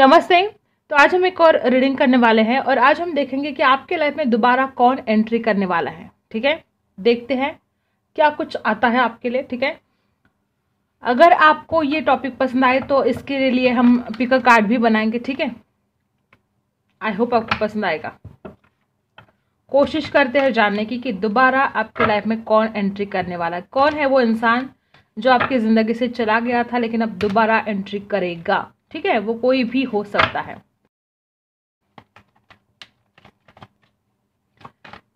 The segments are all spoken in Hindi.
नमस्ते तो आज हम एक और रीडिंग करने वाले हैं और आज हम देखेंगे कि आपके लाइफ में दोबारा कौन एंट्री करने वाला है ठीक है देखते हैं क्या कुछ आता है आपके लिए ठीक है अगर आपको ये टॉपिक पसंद आए तो इसके लिए हम पिकर कार्ड भी बनाएंगे ठीक है आई होप आपको पसंद आएगा कोशिश करते हैं जानने की कि दोबारा आपके लाइफ में कौन एंट्री करने वाला है कौन है वो इंसान जो आपकी ज़िंदगी से चला गया था लेकिन अब दोबारा एंट्री करेगा ठीक है वो कोई भी हो सकता है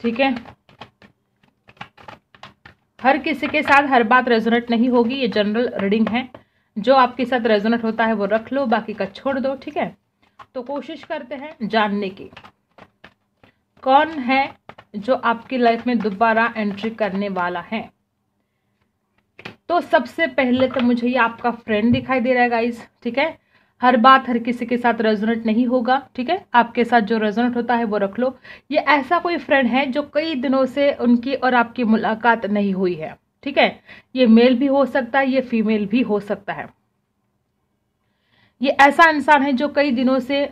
ठीक है हर किसी के साथ हर बात रेजोनेट नहीं होगी ये जनरल रीडिंग है जो आपके साथ रेजोनेट होता है वो रख लो बाकी का छोड़ दो ठीक है तो कोशिश करते हैं जानने की कौन है जो आपकी लाइफ में दोबारा एंट्री करने वाला है तो सबसे पहले तो मुझे ये आपका फ्रेंड दिखाई दे रहा है गाइज ठीक है हर बात हर किसी के साथ रेजोनेट नहीं होगा ठीक है आपके साथ जो रेजोनेट होता है वो रख लो ये ऐसा कोई फ्रेंड है जो कई दिनों से उनकी और आपकी मुलाकात नहीं हुई है ठीक है ये मेल भी हो सकता है ये फीमेल भी हो सकता है ये ऐसा इंसान है जो कई दिनों से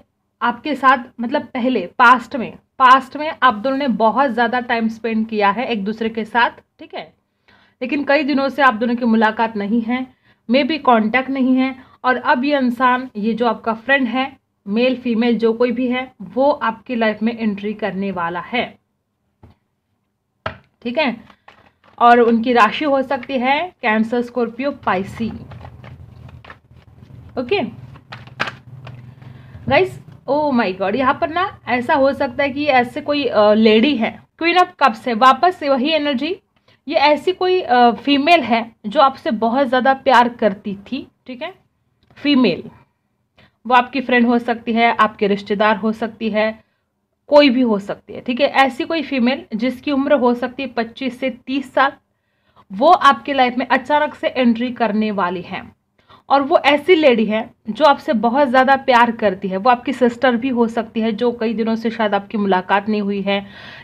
आपके साथ मतलब पहले पास्ट में पास्ट में आप दोनों ने बहुत ज़्यादा टाइम स्पेंड किया है एक दूसरे के साथ ठीक है लेकिन कई दिनों से आप दोनों की मुलाकात नहीं है मे बी कॉन्टैक्ट नहीं है और अब ये इंसान ये जो आपका फ्रेंड है मेल फीमेल जो कोई भी है वो आपकी लाइफ में एंट्री करने वाला है ठीक है और उनकी राशि हो सकती है Cancer Scorpio Pisces okay guys oh my god यहाँ पर ना ऐसा हो सकता है कि ऐसे कोई लेडी है क्वीन ऑफ कप्स है वापस से वही एनर्जी ये ऐसी कोई फीमेल है जो आपसे बहुत ज़्यादा प्यार करती थी ठीक है फीमेल वो आपकी फ्रेंड हो सकती है आपके रिश्तेदार हो सकती है कोई भी हो सकती है ठीक है ऐसी कोई फीमेल जिसकी उम्र हो सकती है पच्चीस से तीस साल वो आपके लाइफ में अचानक से एंट्री करने वाली है और वो ऐसी लेडी है जो आपसे बहुत ज़्यादा प्यार करती है वो आपकी सिस्टर भी हो सकती है जो कई दिनों से शायद आपकी मुलाकात नहीं हुई है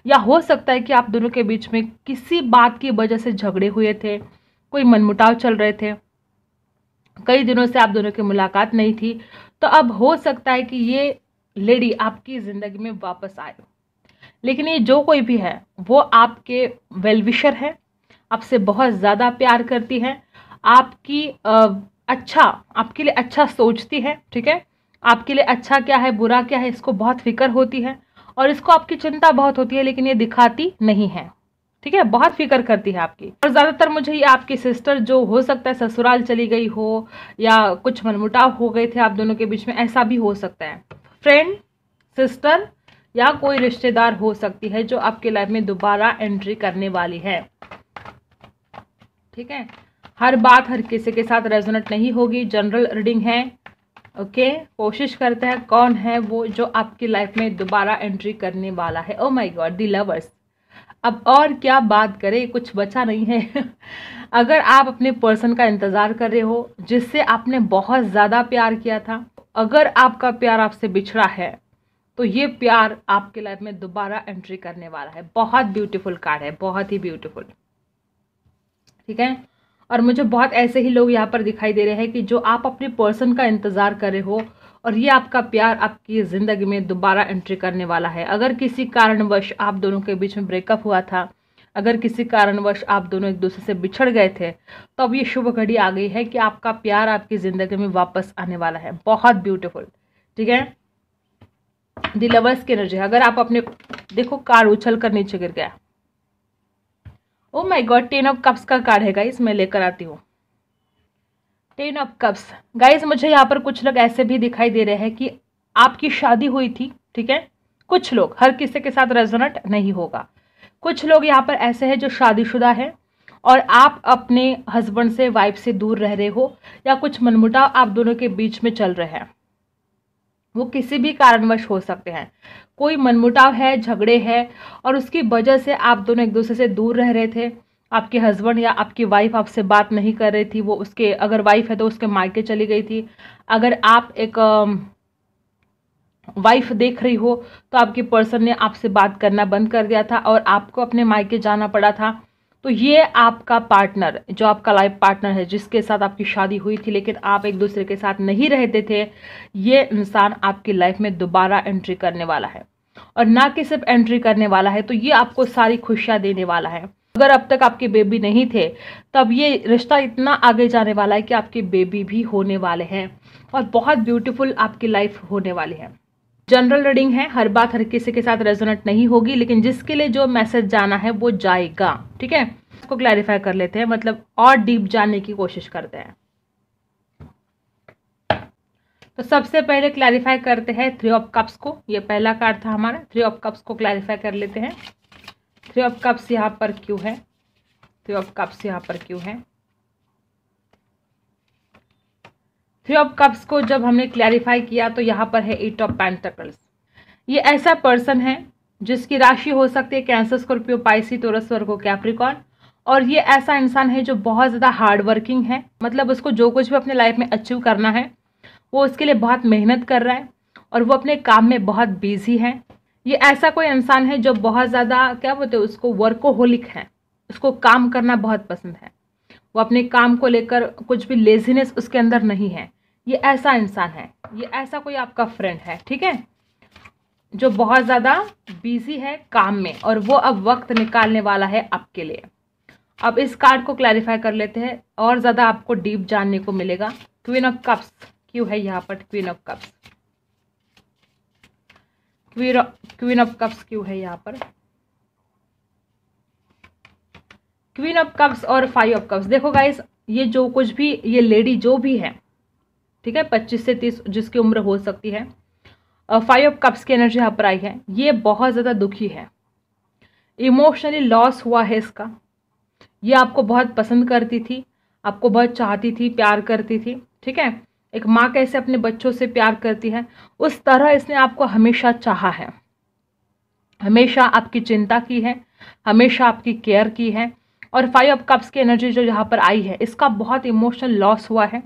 या हो सकता है कि आप दोनों के बीच में किसी बात की वजह से झगड़े हुए थे कोई मनमुटाव चल रहे थे कई दिनों से आप दोनों की मुलाकात नहीं थी तो अब हो सकता है कि ये लेडी आपकी ज़िंदगी में वापस आए लेकिन ये जो कोई भी है वो आपके वेलविशर है आपसे बहुत ज़्यादा प्यार करती है आपकी अच्छा आपके लिए अच्छा सोचती है ठीक है आपके लिए अच्छा क्या है बुरा क्या है इसको बहुत फिक्र होती है और इसको आपकी चिंता बहुत होती है लेकिन ये दिखाती नहीं है ठीक है बहुत फिक्र करती है आपकी और ज़्यादातर मुझे ये आपकी सिस्टर जो हो सकता है ससुराल चली गई हो या कुछ मनमुटाव हो गए थे आप दोनों के बीच में ऐसा भी हो सकता है फ्रेंड सिस्टर या कोई रिश्तेदार हो सकती है जो आपके लाइफ में दोबारा एंट्री करने वाली है ठीक है हर बात हर किसी के साथ रेजोनेट नहीं होगी जनरल रीडिंग है ओके okay, कोशिश करते हैं कौन है वो जो आपकी लाइफ में दोबारा एंट्री करने वाला है oh my god the lovers अब और क्या बात करें कुछ बचा नहीं है अगर आप अपने पर्सन का इंतज़ार कर रहे हो जिससे आपने बहुत ज़्यादा प्यार किया था अगर आपका प्यार आपसे बिछड़ा है तो ये प्यार आपके लाइफ में दोबारा एंट्री करने वाला है बहुत ब्यूटीफुल कार्ड है बहुत ही ब्यूटीफुल ठीक है और मुझे बहुत ऐसे ही लोग यहाँ पर दिखाई दे रहे हैं कि जो आप अपने पर्सन का इंतज़ार कर रहे हो और ये आपका प्यार आपकी ज़िंदगी में दोबारा एंट्री करने वाला है अगर किसी कारणवश आप दोनों के बीच में ब्रेकअप हुआ था अगर किसी कारणवश आप दोनों एक दूसरे से बिछड़ गए थे तो अब ये शुभ घड़ी आ गई है कि आपका प्यार आपकी ज़िंदगी में वापस आने वाला है बहुत ब्यूटीफुल ठीक है दी लवर्स की एनर्जी अगर आप अपने देखो कार उछल कर नीचे गिर गया oh my god ten of cups का कार्ड है गाइस मैं लेकर आती हूँ टेन ऑफ कप्स गाइज मुझे यहाँ पर कुछ लोग ऐसे भी दिखाई दे रहे हैं कि आपकी शादी हुई थी ठीक है कुछ लोग हर किसी के साथ रेजोनेट नहीं होगा कुछ लोग यहाँ पर ऐसे हैं जो शादीशुदा हैं और आप अपने हस्बैंड से वाइफ से दूर रह रहे हो या कुछ मनमुटाव आप दोनों के बीच में चल रहे हैं वो किसी भी कारणवश हो सकते हैं कोई मनमुटाव है झगड़े है और उसकी वजह से आप दोनों एक दूसरे से दूर रह रहे थे आपके हस्बैंड या आपकी वाइफ आपसे बात नहीं कर रही थी वो उसके अगर वाइफ है तो उसके मायके चली गई थी अगर आप एक वाइफ देख रही हो तो आपके पर्सन ने आपसे बात करना बंद कर दिया था और आपको अपने मायके जाना पड़ा था तो ये आपका पार्टनर जो आपका लाइफ पार्टनर है जिसके साथ आपकी शादी हुई थी लेकिन आप एक दूसरे के साथ नहीं रहते थे ये इंसान आपकी लाइफ में दोबारा एंट्री करने वाला है और ना कि सिर्फ एंट्री करने वाला है तो ये आपको सारी खुशियाँ देने वाला है अगर अब तक आपके बेबी नहीं थे तब ये रिश्ता इतना आगे जाने वाला है कि आपके बेबी भी होने वाले हैं और बहुत ब्यूटीफुल आपकी लाइफ होने वाली है जनरल रीडिंग है हर बात हर किसी के साथ रेजोनेट नहीं होगी लेकिन जिसके लिए जो मैसेज जाना है वो जाएगा ठीक है इसको क्लैरिफाई कर लेते हैं मतलब और डीप जाने की कोशिश करते हैं तो सबसे पहले क्लैरिफाई करते हैं थ्री ऑफ कप्स को ये पहला कार्ड था हमारा थ्री ऑफ कप्स को क्लैरिफाई कर लेते हैं थ्री ऑफ कप्स यहाँ पर क्यों है थ्री ऑफ कप्स यहाँ पर क्यों है थ्री ऑफ कप्स को जब हमने क्लैरिफाई किया तो यहाँ पर है एट ऑफ पैंटकल्स ये ऐसा पर्सन है जिसकी राशि हो सकती है Cancer Scorpio Pisces Taurus Virgo Capricorn और ये ऐसा इंसान है जो बहुत ज़्यादा हार्डवर्किंग है मतलब उसको जो कुछ भी अपने लाइफ में अचीव करना है वो उसके लिए बहुत मेहनत कर रहा है और वो अपने काम में बहुत बिजी है ये ऐसा कोई इंसान है जो बहुत ज़्यादा क्या बोलते हैं उसको वर्कोहोलिक है उसको काम करना बहुत पसंद है वो अपने काम को लेकर कुछ भी लेजीनेस उसके अंदर नहीं है ये ऐसा इंसान है ये ऐसा कोई आपका फ्रेंड है ठीक है जो बहुत ज़्यादा बिजी है काम में और वो अब वक्त निकालने वाला है आपके लिए अब इस कार्ड को क्लैरिफाई कर लेते हैं और ज़्यादा आपको डीप जानने को मिलेगा क्वीन ऑफ कप्स क्यों है यहाँ पर queen of cups queen of cups क्यों है यहाँ पर क्वीन ऑफ कप्स और फाइव ऑफ कप्स देखो गाइस ये जो कुछ भी ये लेडी जो भी है ठीक है पच्चीस से तीस जिसकी उम्र हो सकती है फाइव ऑफ कप्स की एनर्जी यहाँ पर आई है ये बहुत ज़्यादा दुखी है इमोशनली लॉस हुआ है इसका ये आपको बहुत पसंद करती थी आपको बहुत चाहती थी प्यार करती थी ठीक है एक माँ कैसे अपने बच्चों से प्यार करती है उस तरह इसने आपको हमेशा चाहा है हमेशा आपकी चिंता की है हमेशा आपकी केयर की है और फाइव ऑफ कप्स की एनर्जी जो यहाँ पर आई है इसका बहुत इमोशनल लॉस हुआ है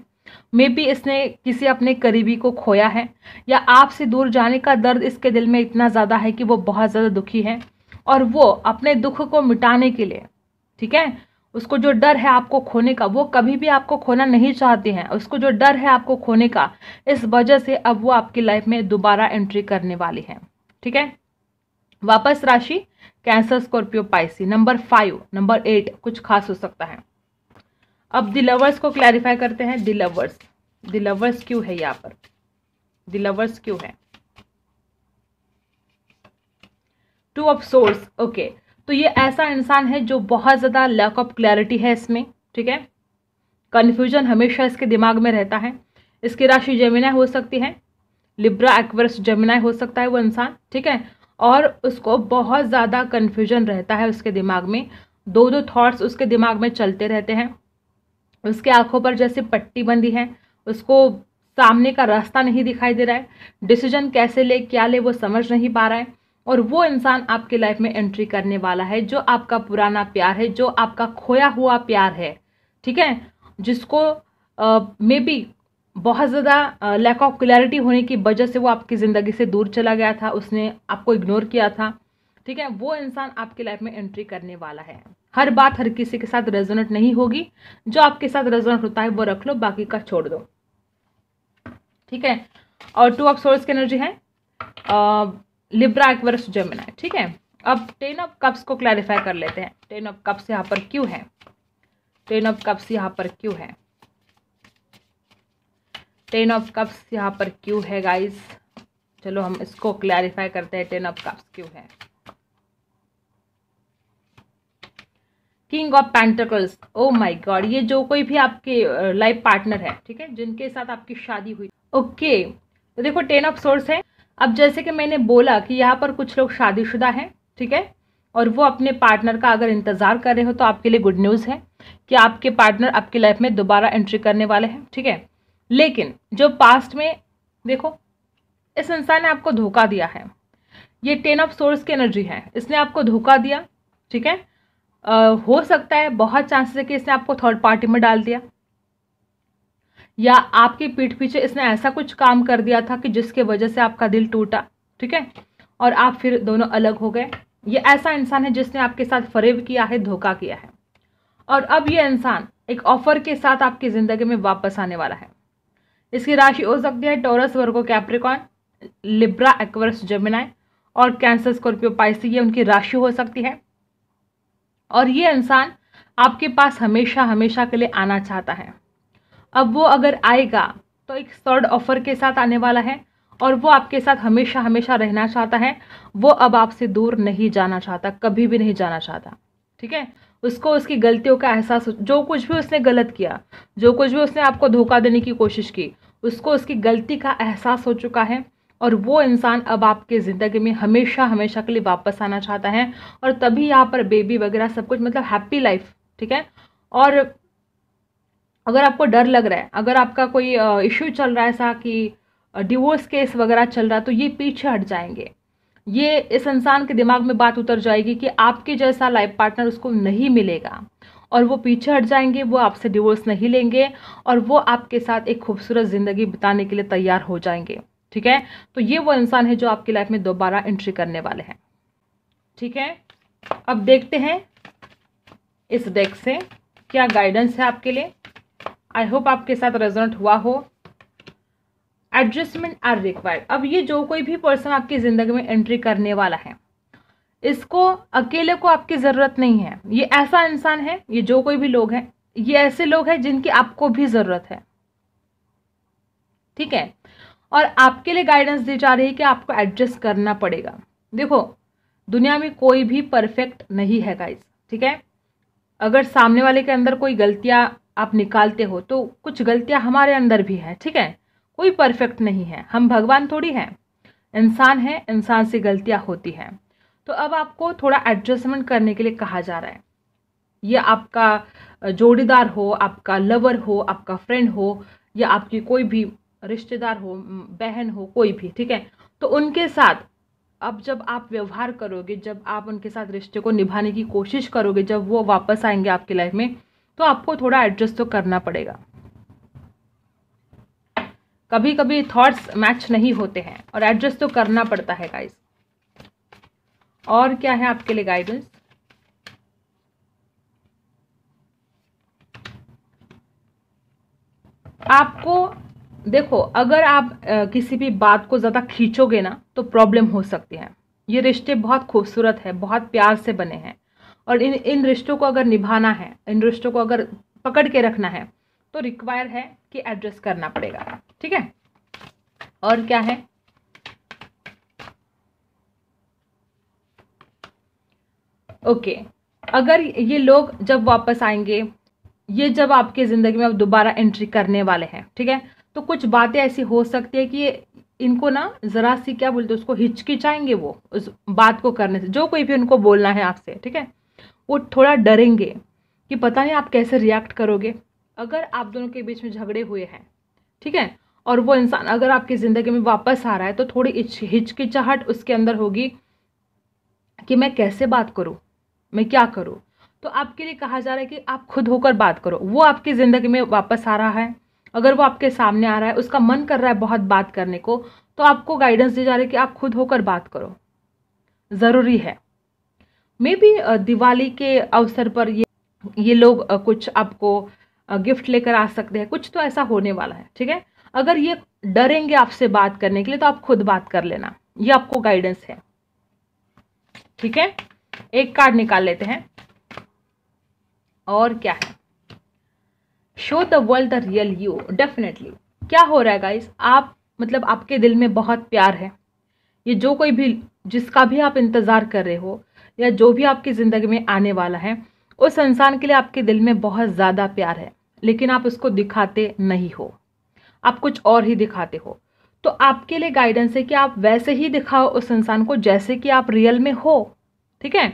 मे बी इसने किसी अपने करीबी को खोया है या आपसे दूर जाने का दर्द इसके दिल में इतना ज़्यादा है कि वो बहुत ज़्यादा दुखी है और वो अपने दुख को मिटाने के लिए ठीक है उसको जो डर है आपको खोने का वो कभी भी आपको खोना नहीं चाहते हैं उसको जो डर है आपको खोने का इस वजह से अब वो आपकी लाइफ में दोबारा एंट्री करने वाले हैं ठीक है वापस राशि Cancer Scorpio Pisces number five number eight कुछ खास हो सकता है अब दिलवर्स को क्लैरिफाई करते हैं दिलवर्स दिलवर्स क्यों है यहाँ पर दिलवर्स क्यों है टू ऑफ सोर्स ओके तो ये ऐसा इंसान है जो बहुत ज़्यादा लैक ऑफ क्लैरिटी है इसमें ठीक है कन्फ्यूजन हमेशा इसके दिमाग में रहता है इसकी राशि जमीना हो सकती है लिब्रा एक्वरस जमीना हो सकता है वो इंसान ठीक है और उसको बहुत ज़्यादा कन्फ्यूजन रहता है उसके दिमाग में दो दो थाट्स उसके दिमाग में चलते रहते हैं उसके आंखों पर जैसे पट्टी बंधी है उसको सामने का रास्ता नहीं दिखाई दे रहा है डिसीजन कैसे ले क्या ले वो समझ नहीं पा रहा है और वो इंसान आपके लाइफ में एंट्री करने वाला है जो आपका पुराना प्यार है जो आपका खोया हुआ प्यार है ठीक है जिसको मे uh, बी बहुत ज़्यादा लैक ऑफ क्लैरिटी होने की वजह से वो आपकी ज़िंदगी से दूर चला गया था उसने आपको इग्नोर किया था ठीक है वो इंसान आपकी लाइफ में एंट्री करने वाला है हर बात हर किसी के साथ रेजोनेट नहीं होगी जो आपके साथ रेजोनेट होता है वो रख लो बाकी का छोड़ दो ठीक है और टू ऑफ सोर्स की एनर्जी है लिब्रा एक्वरस जमुना ठीक है अब टेन ऑफ कप्स को क्लैरिफाई कर लेते हैं टेन ऑफ कप्स यहाँ पर क्यों है टेन ऑफ कप्स यहाँ पर क्यों है टेन ऑफ कप्स यहाँ पर क्यों है गाइज चलो हम इसको क्लैरिफाई करते हैं टेन ऑफ कप्स क्यों है king of pentacles oh my god ये जो कोई भी आपके लाइफ uh, पार्टनर है ठीक है जिनके साथ आपकी शादी हुई ओके okay. तो देखो टेन ऑफ सोर्स है अब जैसे कि मैंने बोला कि यहाँ पर कुछ लोग शादीशुदा हैं ठीक है और वो अपने पार्टनर का अगर इंतज़ार कर रहे हो तो आपके लिए गुड न्यूज़ है कि आपके पार्टनर आपकी लाइफ में दोबारा एंट्री करने वाले हैं ठीक है लेकिन जो पास्ट में देखो इस इंसान ने आपको धोखा दिया है ये टेन ऑफ सोर्स की एनर्जी है इसने आपको धोखा दिया ठीक है आ, हो सकता है बहुत चांसेस है कि इसने आपको थर्ड पार्टी में डाल दिया या आपकी पीठ पीछे इसने ऐसा कुछ काम कर दिया था कि जिसके वजह से आपका दिल टूटा ठीक है और आप फिर दोनों अलग हो गए ये ऐसा इंसान है जिसने आपके साथ फरेब किया है धोखा किया है और अब ये इंसान एक ऑफर के साथ आपकी ज़िंदगी में वापस आने वाला है इसकी राशि हो सकती है Taurus Virgo Capricorn Libra Aquarius Gemini और कैंसर स्कॉर्पियो पाइसी ये उनकी राशि हो सकती है और ये इंसान आपके पास हमेशा हमेशा के लिए आना चाहता है अब वो अगर आएगा तो एक थर्ड ऑफर के साथ आने वाला है और वो आपके साथ हमेशा हमेशा रहना चाहता है वो अब आपसे दूर नहीं जाना चाहता कभी भी नहीं जाना चाहता ठीक है उसको उसकी गलतियों का एहसास जो कुछ भी उसने गलत किया जो कुछ भी उसने आपको धोखा देने की कोशिश की उसको उसकी गलती का एहसास हो चुका है और वो इंसान अब आपके ज़िंदगी में हमेशा हमेशा के लिए वापस आना चाहता है और तभी यहाँ पर बेबी वगैरह सब कुछ मतलब हैप्पी लाइफ ठीक है और अगर आपको डर लग रहा है अगर आपका कोई इश्यू चल रहा है ऐसा कि डिवोर्स केस वगैरह चल रहा है तो ये पीछे हट जाएंगे ये इस इंसान के दिमाग में बात उतर जाएगी कि आपके जैसा लाइफ पार्टनर उसको नहीं मिलेगा और वो पीछे हट जाएंगे वो आपसे डिवोर्स नहीं लेंगे और वो आपके साथ एक खूबसूरत ज़िंदगी बिताने के लिए तैयार हो जाएंगे ठीक है तो ये वो इंसान है जो आपकी लाइफ में दोबारा एंट्री करने वाले हैं ठीक है अब देखते हैं इस डेक से क्या गाइडेंस है आपके लिए आई होप आपके साथ रेजोनेट हुआ हो एडजस्टमेंट आर रिक्वायर्ड अब ये जो कोई भी पर्सन आपकी ज़िंदगी में एंट्री करने वाला है इसको अकेले को आपकी ज़रूरत नहीं है ये ऐसा इंसान है ये जो कोई भी लोग हैं ये ऐसे लोग हैं जिनकी आपको भी ज़रूरत है ठीक है और आपके लिए गाइडेंस दी जा रही है कि आपको एडजस्ट करना पड़ेगा देखो दुनिया में कोई भी परफेक्ट नहीं है गाइज ठीक है अगर सामने वाले के अंदर कोई गलतियाँ आप निकालते हो तो कुछ गलतियाँ हमारे अंदर भी हैं ठीक है कोई परफेक्ट नहीं है हम भगवान थोड़ी हैं इंसान है इंसान से गलतियाँ होती हैं तो अब आपको थोड़ा एडजस्टमेंट करने के लिए कहा जा रहा है ये आपका जोड़ीदार हो आपका लवर हो आपका फ्रेंड हो या आपकी कोई भी रिश्तेदार हो बहन हो कोई भी ठीक है तो उनके साथ अब जब आप व्यवहार करोगे जब आप उनके साथ रिश्ते को निभाने की कोशिश करोगे जब वो वापस आएंगे आपकी लाइफ में तो आपको थोड़ा एडजस्ट तो करना पड़ेगा कभी कभी थॉट्स मैच नहीं होते हैं और एडजस्ट तो करना पड़ता है गाइस और क्या है आपके लिए गाइडेंस आपको देखो अगर आप आ, किसी भी बात को ज़्यादा खींचोगे ना तो प्रॉब्लम हो सकती है ये रिश्ते बहुत खूबसूरत है बहुत प्यार से बने हैं और इन इन रिश्तों को अगर निभाना है इन रिश्तों को अगर पकड़ के रखना है तो रिक्वायर है कि एड्रेस करना पड़ेगा ठीक है और क्या है ओके okay. अगर ये लोग जब वापस आएंगे ये जब आपके ज़िंदगी में अब दोबारा एंट्री करने वाले हैं ठीक है तो कुछ बातें ऐसी हो सकती है कि इनको ना ज़रा सी क्या बोलते उसको हिचकिचाएंगे वो उस बात को करने से जो कोई भी उनको बोलना है आपसे ठीक है वो थोड़ा डरेंगे कि पता नहीं आप कैसे रिएक्ट करोगे अगर आप दोनों के बीच में झगड़े हुए हैं ठीक है और वो इंसान अगर आपकी ज़िंदगी में वापस आ रहा है तो थोड़ी हिचकिचाहट उसके अंदर होगी कि मैं कैसे बात करूँ मैं क्या करूँ तो आपके लिए कहा जा रहा है कि आप खुद होकर बात करो वो आपकी ज़िंदगी में वापस आ रहा है अगर वो आपके सामने आ रहा है उसका मन कर रहा है बहुत बात करने को तो आपको गाइडेंस दी जा रही है कि आप खुद होकर बात करो ज़रूरी है मे बी uh, दिवाली के अवसर पर ये ये लोग uh, कुछ आपको गिफ्ट uh, लेकर आ सकते हैं कुछ तो ऐसा होने वाला है ठीक है अगर ये डरेंगे आपसे बात करने के लिए तो आप खुद बात कर लेना ये आपको गाइडेंस है ठीक है एक कार्ड निकाल लेते हैं और क्या है show the world the real you definitely क्या हो रहा है गाइस आप मतलब आपके दिल में बहुत प्यार है ये जो कोई भी जिसका भी आप इंतज़ार कर रहे हो या जो भी आपकी ज़िंदगी में आने वाला है उस इंसान के लिए आपके दिल में बहुत ज़्यादा प्यार है लेकिन आप उसको दिखाते नहीं हो आप कुछ और ही दिखाते हो तो आपके लिए गाइडेंस है कि आप वैसे ही दिखाओ उस इंसान को जैसे कि आप रियल में हो ठीक है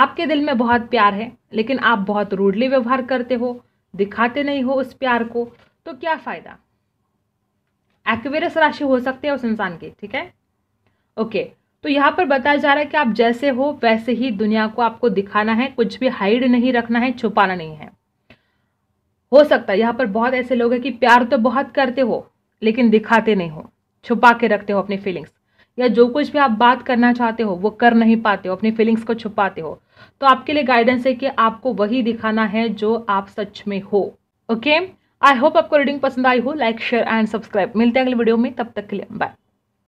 आपके दिल में बहुत प्यार है लेकिन आप बहुत रूडली व्यवहार करते हो दिखाते नहीं हो उस प्यार को तो क्या फ़ायदा एक्वेरस राशि हो सकती है उस इंसान की ठीक है ओके तो यहाँ पर बताया जा रहा है कि आप जैसे हो वैसे ही दुनिया को आपको दिखाना है कुछ भी हाइड नहीं रखना है छुपाना नहीं है हो सकता है यहाँ पर बहुत ऐसे लोग हैं कि प्यार तो बहुत करते हो लेकिन दिखाते नहीं हो छुपा के रखते हो अपनी फीलिंग्स या जो कुछ भी आप बात करना चाहते हो वो कर नहीं पाते हो अपनी फीलिंग्स को छुपाते हो तो आपके लिए गाइडेंस है कि आपको वही दिखाना है जो आप सच में हो ओके आई होप आपको रीडिंग पसंद आई हो लाइक शेयर एंड सब्सक्राइब मिलते हैं अगले वीडियो में तब तक के लिए बाय